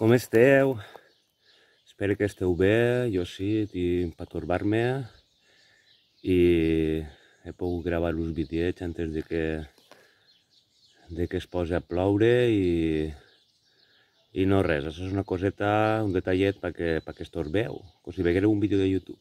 Com esteu? Espero que esteu bé, jo sí, tinc torbar me i he pogut gravar uns vídeos antes de que, de que es posi a ploure i, i no res, això és una coseta, un detallet perquè, perquè es torbeu, com si veguereu un vídeo de YouTube.